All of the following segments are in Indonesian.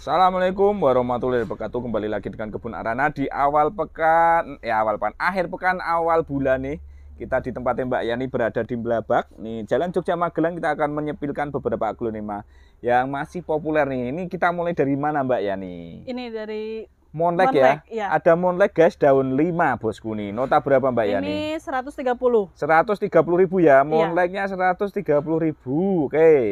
Assalamualaikum warahmatullahi wabarakatuh. Kembali lagi dengan Kebun Arana di awal pekan, ya awal pekan, akhir pekan awal bulan nih. Kita di tempatnya Mbak Yani berada di Blabak. Nih, Jalan Jogja Magelang kita akan menyepilkan beberapa aglonema yang masih populer nih. Ini kita mulai dari mana Mbak Yani? Ini dari monlek ya? ya. Ada monlek guys daun 5 bosku nih. Nota berapa Mbak ini Yani? Ini 130. 130 ribu ya. Iya. seratus ya. 130 ribu. Oke. Okay.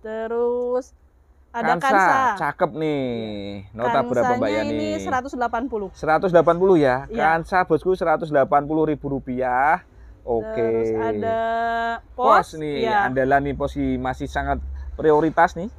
Terus ada Kansa. Kansa. Cakep nih. Iya. Nota Kansanya berapa Mbak Yani? ini 180. 180 ya. ya. Kansa bosku 180 ribu rupiah. Oke. Terus ada pos, pos nih. Ya. Andalan nih pos masih sangat prioritas nih.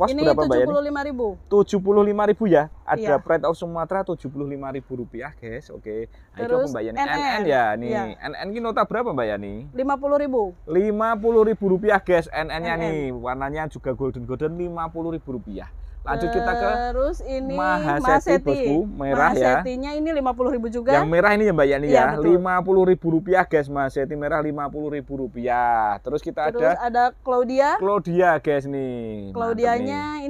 Mas ini berapa Mbak Yani? 75.000. 75.000 ya. Ada iya. Pride of Sumatera 75.000 rupiah, guys. Oke. Okay. Nah, Terus pembayaran NN, NN ya nih. Ya iya. NN ini nota berapa Mbak Yani? 50.000. rp 50.000 rupiah, guys. NN-nya NN. nih. Warnanya juga golden golden rp 50.000 rupiah. Lanjut kita ke Terus ini Mahaseti, bosku, merah ya. Mahasetinya ya. ini ribu juga. Yang merah ini ya Mbak Yani ya. Iya, lima puluh ribu rupiah guys, Mahaseti merah lima puluh ribu rupiah Terus kita Terus ada ada Claudia. Claudia guys nih. Claudianya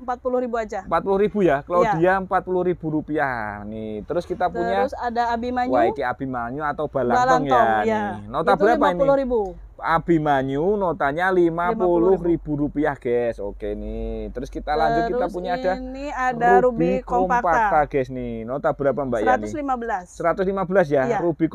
empat puluh ribu aja. empat puluh ribu ya. Iya. Claudia empat puluh ribu rupiah nih. Terus kita punya Terus ada Abimanyu. Wah, ini Abimanyu atau Balantong, Balantong ya. ya. Nih. Nota Itu berapa 50 ini? ribu. Abimanyu notanya lima puluh ribu rupiah guys oke nih terus kita lanjut terus kita punya ada ini ada Ruby, Kompakta. guys nih nota berapa mbak 115 Yani? 115 ya iya. Ruby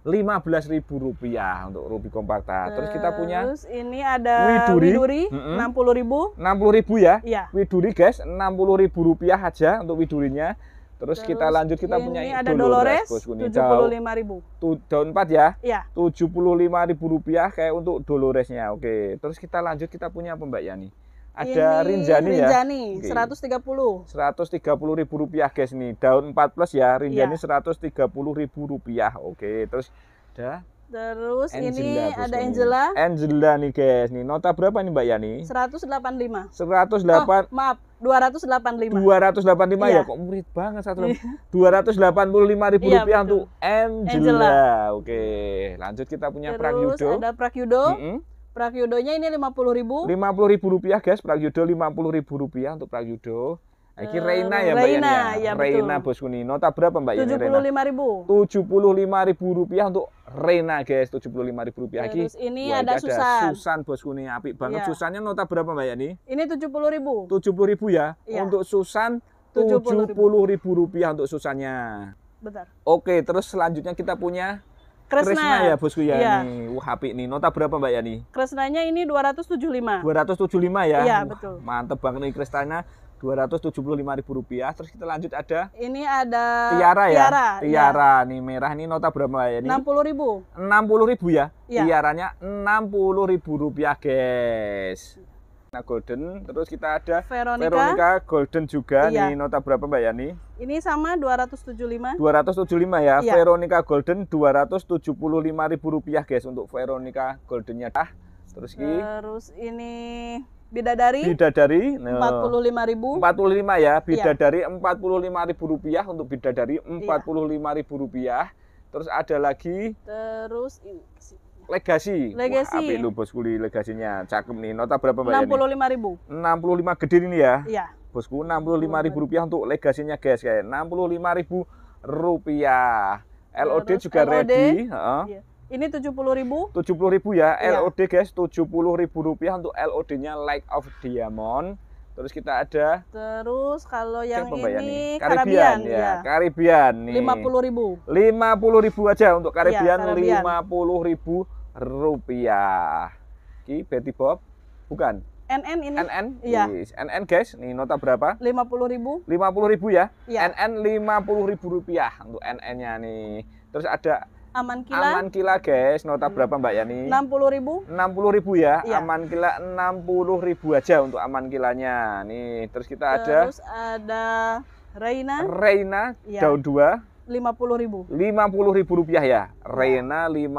lima belas ribu rupiah untuk Ruby Kompakta. terus, terus kita punya terus ini ada Widuri, Enam puluh -mm. Enam ribu ribu ya iya. Widuri guys Enam puluh ribu rupiah aja untuk Widurinya Terus, kita lanjut kita ini punya ada Dolores, tujuh puluh lima ribu, Tu, daun empat ya? Iya. tujuh puluh lima ribu rupiah kayak untuk Doloresnya. Oke. Terus kita lanjut kita punya apa Mbak Yani? Ada ini Rinjani, Rinjani ya. Rinjani tiga puluh ribu rupiah guys nih. Daun empat plus ya. Rinjani iya. seratus tiga puluh ribu rupiah. Oke. Terus ada Terus Angela, ini ada Angela. Angela nih guys, nih nota berapa nih Mbak Yani? 185. 108. Oh, maaf, 285. 285 ya? iya. ya kok murid banget satu. lima ribu iya, rupiah untuk Angela. Angela. Oke, lanjut kita punya Terus Prakyudo. ada Prakyudo. Mm -hmm. Prakyudonya ini 50 ribu. 50 ribu rupiah guys, Prakyudo 50 ribu rupiah untuk Prakyudo. Aki Reina ya Mbak Reina, Yani ya. ya Reina betul. Bos Nota berapa Mbak Yani Reina? lima ribu rupiah untuk Reina guys, tujuh puluh lima ribu rupiah. Terus ini Wah, ada, ada Susan. Susan bosku nih. apik banget. Ya. Susannya nota berapa Mbak Yani? Ini tujuh puluh ribu. Tujuh puluh ribu ya? ya. Untuk Susan Tujuh puluh ribu rupiah untuk Susannya. Benar. Oke, terus selanjutnya kita punya Kresna. Kresna ya bosku ya. ya. Nih, wah HP nih. Nota berapa Mbak ya Yani? Kresnanya ini dua Dua ratus ratus tujuh lima. 275. lima ya. Iya, betul. Mantep banget nih Kresnanya. 275.000 rupiah. Terus kita lanjut ada ini ada tiara ya. Tiara, tiara ya. nih merah ini nota berapa ya ini? 60.000. 60.000 ya. ya. Tiaranya 60.000 rupiah, guys. Nah, Golden, terus kita ada Veronica, Veronica Golden juga iya. nih nota berapa Mbak Yani? Ini sama 275. 275 ya. Iya. Veronica Golden 275.000 rupiah guys untuk Veronica Goldennya. Ah, terus ini Terus ini bidadari bidadari 45000 nah. 45 ya iya. bidadari Rp45.000 iya. untuk bidadari Rp45.000 iya. terus ada lagi terus ini legasi. Legasi. Wah, lu bosku li legasinya. Cakep nih. Nota berapa Mbak? 65.000. 65 gede ini ya. Iya. Bosku 65.000 rupiah untuk legasinya guys kayak 65.000 rupiah. LOD Terus, juga LOD. ready, heeh. Uh. Iya. Ini tujuh puluh ribu. 70.000? 70.000 ya, ya. LOD guys, tujuh puluh ribu rupiah untuk LOD-nya Light of Diamond. Terus kita ada Terus kalau yang ini Karibian, Karibian ya. ya. Karibian nih. 50.000. 50.000 aja untuk iya, Karibian lima puluh ribu rupiah. Ki Betty Bob? Bukan. NN ini. NN? Iya. Yes. NN guys, nih nota berapa? Lima puluh ribu. Lima puluh ribu ya? Iya. NN puluh ribu rupiah untuk NN-nya nih. Terus ada Aman Kila. Aman Kila guys, nota hmm. berapa Mbak Yani? 60 ribu. 60 ribu ya, ya. Aman Kila 60 ribu aja untuk Aman Kilanya. Nih, terus kita terus ada. Terus ada Reina. Reina ya. daun lima 50 ribu. 50 ribu rupiah ya. Reina 50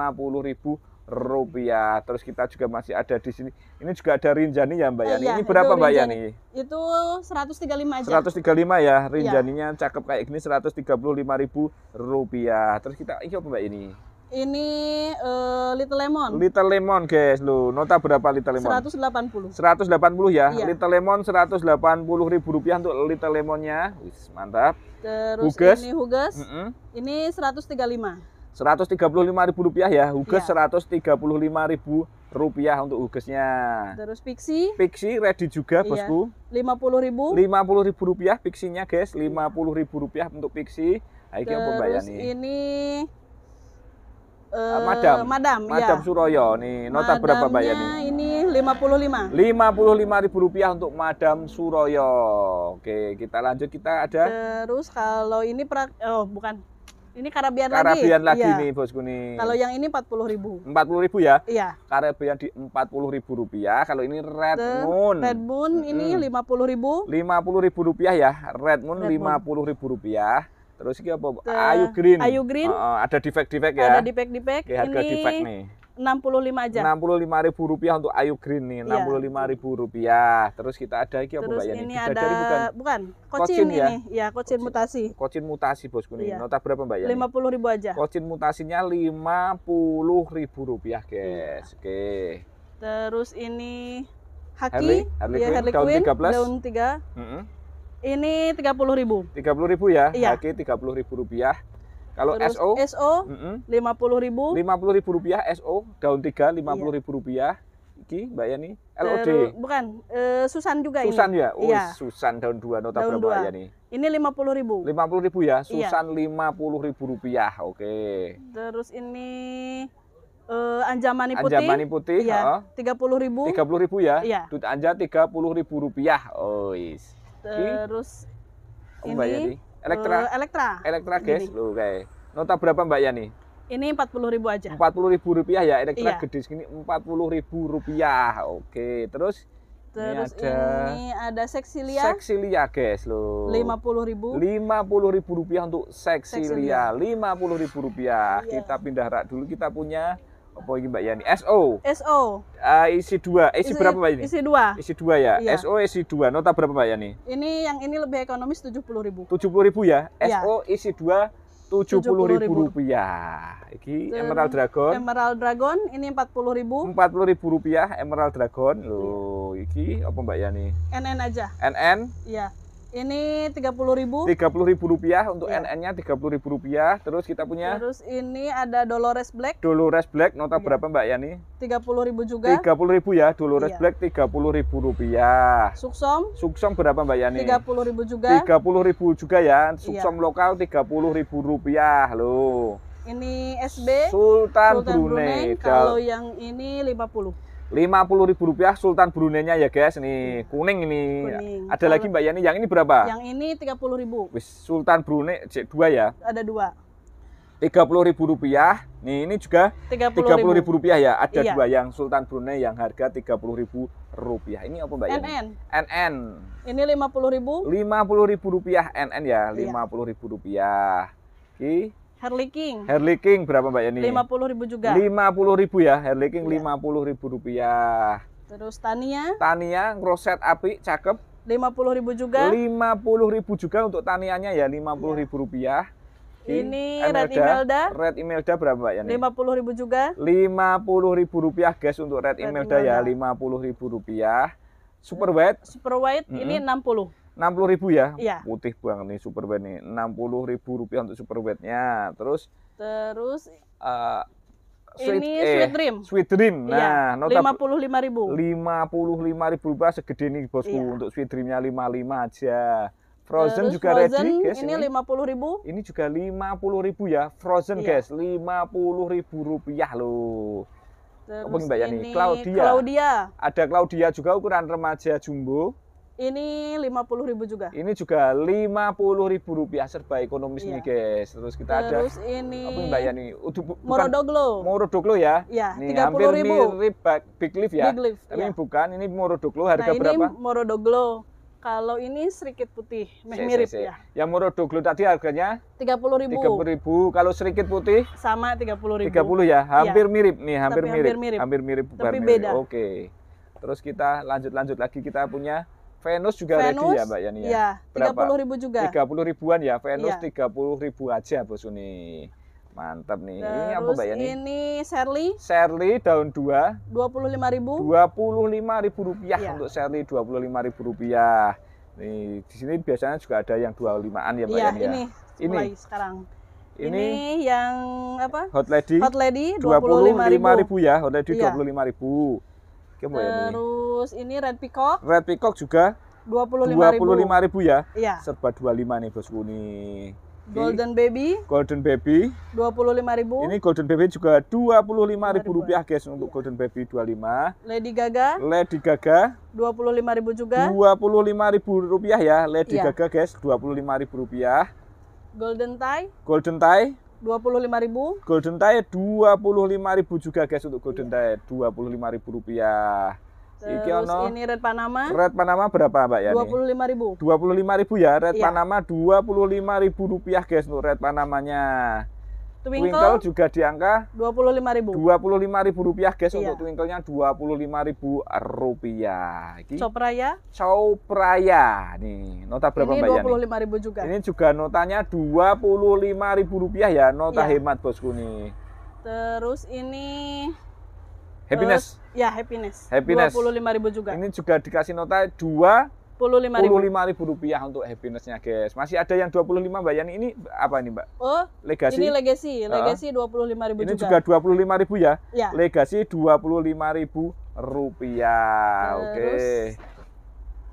ribu rupiah. Terus kita juga masih ada di sini. Ini juga ada Rinjani ya Mbak oh Yani. iya, ini berapa Mbak Yani? Itu 135 aja. 135 ya. Iya. Rinjaninya iya. cakep kayak gini 135 ribu rupiah. Terus kita ini apa Mbak ini? Ini uh, eh, Little Lemon. Little Lemon, guys. Lu nota berapa Little Lemon? 180. 180 ya. Iya. Little Lemon 180 ribu rupiah untuk Little Lemonnya. Wis, mantap. Terus huges. ini seratus Mm -hmm. Ini 135. 135 ribu rupiah ya, huges ya. 135000 ribu rupiah untuk hugesnya. Terus pixi? Pixi ready juga iya. bosku. puluh ribu? puluh ribu rupiah pixinya guys, puluh ribu rupiah untuk pixi. Ayo kita Terus nih. ini Uh, Madam. Madam, iya. Madam ya. Suroyo nih. Nota Madamnya berapa puluh nih? ini 55. 55 ribu rupiah untuk Madam Suroyo. Oke, kita lanjut kita ada Terus kalau ini prak oh bukan. Ini Karabian, lagi. Karabian lagi. iya. nih bosku nih. Kalau yang ini empat puluh ribu. Empat puluh ribu ya? Iya. Karabian di empat puluh ribu rupiah. Kalau ini Red The Moon. Red Moon ini lima puluh ribu. Lima puluh ribu rupiah ya. Red Moon lima puluh ribu rupiah. Terus ini apa? Ayu Green. Ayu Green. Uh, ada defect-defect ya. Ada defect-defect. Ini harga defect nih. 65 aja. 65 ribu rupiah untuk Ayu Green nih, ya. 65 ribu rupiah. Terus kita ada lagi apa Terus bayarnya? ini ada, bukan? bukan, kocin, kocin ya? ini. Ya, ya kocin, kocin mutasi. Kocin mutasi bosku nih. Ya. Nota berapa mbak ya? 50 ribu aja. Kocin mutasinya 50 ribu rupiah iya. guys. Ya. Oke. Okay. Terus ini Haki, Harley, Harley ya, Quinn, Harley Quinn, daun 13. Daun 3. Mm -hmm. Ini 30 ribu. 30 ribu ya? Iya. Haki 30 ribu rupiah. Kalau Terus SO, SO lima puluh ribu. Lima puluh ribu rupiah SO daun tiga iya. lima puluh ribu rupiah. Iki Mbak Yani LOD. Ter, bukan, e, Susan juga Susan ini. Susan ya? Oh, iya. Susan daun dua nota daun berapa dua. Yani? Ini lima puluh ribu. Lima puluh ribu ya, iya. Susan lima puluh ribu rupiah, oke. Okay. Terus ini uh, anjamani putih. Anjamani putih, iya. Tiga puluh ribu. Tiga puluh ribu ya. Iya. Dut anja tiga puluh ribu rupiah. Oh, is. Terus Om ini Elektra. Uh, Elektra. Elektra guys, lo kayak. Nota berapa Mbak Yani? Ini empat puluh ribu aja. Empat puluh ribu rupiah ya, Elektra iya. gede segini empat puluh ribu rupiah. Oke, terus Terus ini ada, ini ada seksilia. Seksilia guys lo. Lima puluh ribu. Lima puluh ribu rupiah untuk seksilia. Lima puluh ribu rupiah. Iya. Kita pindah rak dulu. Kita punya apa ini Mbak Yani? SO. SO. Uh, ah, isi 2. Eh, isi, isi berapa Mbak ini? Isi dua Isi dua ya. Iya. SO isi dua Nota berapa Mbak Yani? Ini yang ini lebih ekonomis tujuh tujuh puluh ribu ya? iya. puluh ribu ya. Iya. SO isi puluh ribu rupiah. Iki Emerald Dragon. Emerald Dragon ini empat empat puluh ribu puluh ribu rupiah Emerald Dragon. Loh, iki apa Mbak Yani? NN aja. NN? Iya. Ini tiga puluh ribu. Tiga puluh ribu rupiah untuk yeah. NN-nya tiga puluh ribu rupiah. Terus kita punya. Terus ini ada Dolores Black. Dolores Black, nota iya. berapa Mbak Yani? Tiga puluh ribu juga. Tiga puluh ribu ya, Dolores yeah. Black tiga puluh ribu rupiah. Suksom. Suksom berapa Mbak Yani? Tiga puluh ribu juga. Tiga puluh ribu juga ya, Suksom yeah. lokal tiga puluh ribu rupiah loh. Ini SB. Sultan, Sultan Brunei. Brunei. Kalau yang ini lima puluh lima puluh ribu rupiah Sultan Brunei-nya ya guys nih kuning ini kuning. ada Kalo, lagi Mbak Yani yang ini berapa yang ini tiga puluh ribu Wis, Sultan Brunei C2 ya ada dua tiga puluh ribu rupiah nih ini juga tiga puluh ribu rupiah ya ada iya. dua yang Sultan Brunei yang harga tiga puluh ribu rupiah ini apa Mbak NN Yani? NN ini lima puluh ribu lima puluh ribu rupiah NN ya iya. lima puluh ribu rupiah oke Hair leaking. Hair leaking berapa Mbak Yani? 50.000 juga. 50.000 ya, hair leaking ya. 50.000 rupiah. Terus Tania? Tania roset api cakep. 50.000 juga. 50.000 juga untuk Tanianya ya, 50.000 ya. rupiah. Ini Imelda. Red Imelda. Red Imelda berapa Mbak Yani? 50.000 juga. 50.000 rupiah guys untuk Red, Red Imelda, ya, Imelda ya, 50.000 rupiah. Super white. Super white mm -hmm. ini 60 enam puluh ribu ya? ya. Putih banget nih super wet nih. enam puluh ribu rupiah untuk super wetnya. Terus? Terus? Uh, sweet, ini eh, sweet dream. Sweet dream. Iya, nah, lima puluh lima ribu. Lima puluh lima ribu rupiah segede nih bosku ya. untuk sweet dreamnya lima lima aja. Frozen Terus juga frozen, ready guys. Ini lima puluh ribu. Ini juga lima puluh ribu ya. Frozen iya. guys, lima puluh ribu rupiah loh. Terus Apa ini Claudia. Claudia. Ada Claudia juga ukuran remaja jumbo. Ini lima puluh ribu juga. Ini juga lima puluh ribu rupiah serba ekonomis iya. nih guys. Terus kita Terus ada ini apa Mbak nih? bukan, Morodoglo. Morodoglo ya. Iya, nih, 30 hampir ribu. mirip Big Leaf ya. Big Leaf, Tapi iya. ini bukan, ini Morodoglo harga nah, ini berapa? ini Morodoglo. Kalau ini serikit putih, meh mirip si, si. ya. Yang Morodoglo tadi harganya? tiga puluh Ribu. tiga puluh Ribu. Kalau serikit putih? Sama tiga puluh tiga puluh ya, iya. hampir iya. mirip nih, hampir Tapi mirip. Hampir mirip. Hampir mirip, Tapi mirip. beda. Oke. Terus kita lanjut-lanjut lagi kita punya Venus juga Venus, ready ya Mbak Yani ya? ya Berapa? 30 ribu juga. 30 ribuan ya, Venus ya. 30 ribu aja Bos Uni. Mantap nih. Terus ini apa Mbak Yani? Ini Sherly. Sherly daun 2. 25 ribu. 25 ribu rupiah ya. untuk Sherly 25 ribu rupiah. Nih, di sini biasanya juga ada yang 25-an ya Mbak ya, Yani ya? ini. Ini. sekarang. Ini, ini yang apa? Hot Lady. Hot Lady 25 ribu. 25 ribu ya, Hot Lady ya. 25 ribu. Terus ini? ini red peacock. Red peacock juga dua puluh lima ribu ya. Iya. Serba dua lima nih bosku nih. Golden Baby. Golden Baby. Dua puluh lima ribu. Ini Golden Baby juga dua puluh lima ribu rupiah guys untuk iya. Golden Baby dua lima. Lady Gaga. Lady Gaga. Dua puluh lima ribu juga. Dua puluh lima ribu rupiah ya Lady iya. Gaga guys dua puluh lima ribu rupiah. Golden Tie. Golden Tie. 25.000. Golden tie 25.000 juga guys untuk golden iya. tie 25.000 rupiah. Terus Iki ono, ini red Panama. Red Panama berapa Mbak ya? 25.000. 25.000 ya, red iya. Panama 25.000 rupiah guys untuk red Panamanya. Twinkle, Twinkle juga di angka 25.000. 25.000 rupiah guys iya. untuk Twinkle-nya 25.000 rupiah. Copraya? Copraya. Nih, nota berapa Mbak ya? lima 25.000 juga. Ini juga notanya 25.000 rupiah ya, nota iya. hemat Bosku nih. Terus ini Happiness. Terus, ya, happiness. happiness. 25.000 juga. Ini juga dikasih nota 2 ribu rupiah untuk happinessnya guys. Masih ada yang 25 Mbak Yani ini apa ini Mbak? Oh, legacy. Ini legacy, legacy puluh 25 ribu ini juga. dua juga lima ribu ya? ya. Legacy lima ribu rupiah. Oke.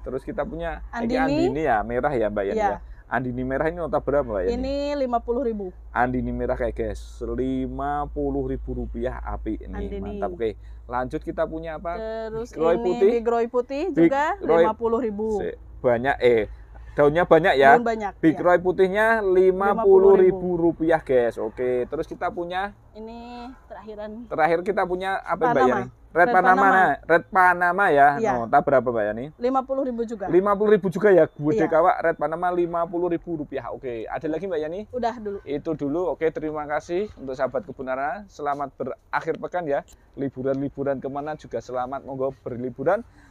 Terus kita punya Andini. Andini ya merah ya Mbak Yani ya. ya Andini merah ini nota berapa ya? Ini lima puluh ribu. Andini merah kayak guys, lima puluh ribu rupiah api ini Andini. mantap. Oke, lanjut kita punya apa? Terus Roy ini putih. Big Roy putih juga lima puluh ribu. Banyak eh daunnya banyak ya. Daun banyak. Bikroy iya. ya. putihnya puluh ribu rupiah, guys. Oke, terus kita punya ini terakhiran. Terakhir kita punya apa Panama. Mbak Yani? Red, Red Panama. Panama. Nah. Red Panama ya. Iya. Oh, tak berapa Mbak Yani? ribu juga. Lima puluh ribu juga ya. gue iya. Red Panama lima puluh ribu rupiah. Oke, ada lagi Mbak Yani? Udah dulu. Itu dulu. Oke, terima kasih untuk sahabat kebunara. Selamat berakhir pekan ya. Liburan-liburan kemana juga selamat. Monggo berliburan.